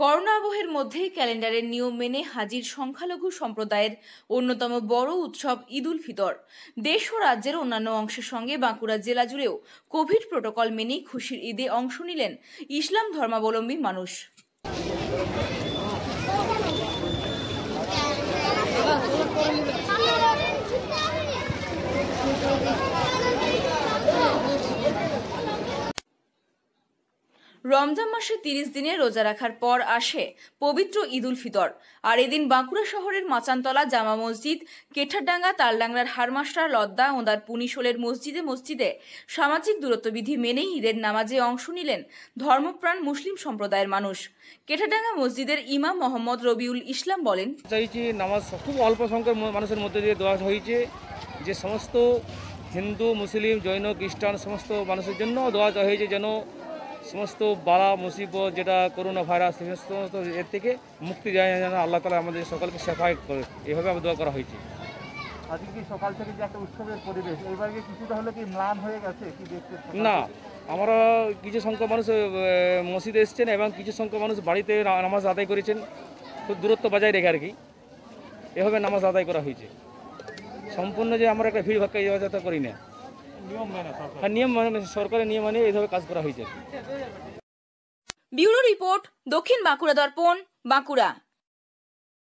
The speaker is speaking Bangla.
করোনা আবহের মধ্যেই ক্যালেন্ডারের নিয়ম মেনে হাজির সংখ্যালঘু সম্প্রদায়ের অন্যতম বড় উৎসব ঈদ উল ফিতর দেশ ও রাজ্যের অন্যান্য অংশের সঙ্গে বাঁকুড়া জেলা জুড়েও কোভিড প্রোটোকল মেনেই খুশির ঈদে অংশ নিলেন ইসলাম ধর্মাবলম্বী মানুষ রমজান মাসে তিরিশ দিনে রোজা রাখার পর আসে পবিত্র ঈদুল ফিতর আর এদিন বাঁকুড়া শহরের মাচানতলা জামা মসজিদ কেঠারডাঙ্গা তালডাংলার হারমাস্টার লদ্দা ওঁদার পুনিশোলের মসজিদে মসজিদে সামাজিক দূরত্ববিধি মেনেই ঈদের নামাজে অংশ নিলেন ধর্মপ্রাণ মুসলিম সম্প্রদায়ের মানুষ কেঠারডাঙ্গা মসজিদের ইমাম মোহাম্মদ রবিউল ইসলাম বলেন চাইছি নামাজ খুব অল্প সংখ্যক মানুষের মধ্যে দিয়ে দেওয়া হয়েছে যে সমস্ত হিন্দু মুসলিম জৈন খ্রিস্টান সমস্ত মানুষের জন্য দেওয়া হয়েছে যেন সমস্ত বালা মুসিবত যেটা করোনা ভাইরাস সমস্ত এর থেকে মুক্তি যায় যেন আল্লাহ তালা আমাদের সকলকে সেফাই করে এভাবে আমি দোয়া করা হয়েছে সকাল থেকে যে একটা পরিবেশ কিছুটা হলে কি ম্লান হয়ে গেছে না আমরা কিছু সংখ্যক মানুষ মসজিদে এসছেন এবং কিছু সংখ্যক মানুষ বাড়িতে নামাজ আদায় করেছেন খুব দূরত্ব বজায় রেখে আর কি এভাবে নামাজ আদায় করা হয়েছে সম্পূর্ণ যে আমরা একটা ভিড় ভাক্কা করি না নিয়ম মানে, হ্যাঁ, মানে সরকারের নিয়ম মানে এইভাবে কাজ করা হয়েছে ব্যুরো রিপোর্ট দক্ষিণ বাঁকুড়া দর্পণ বাঁকুড়া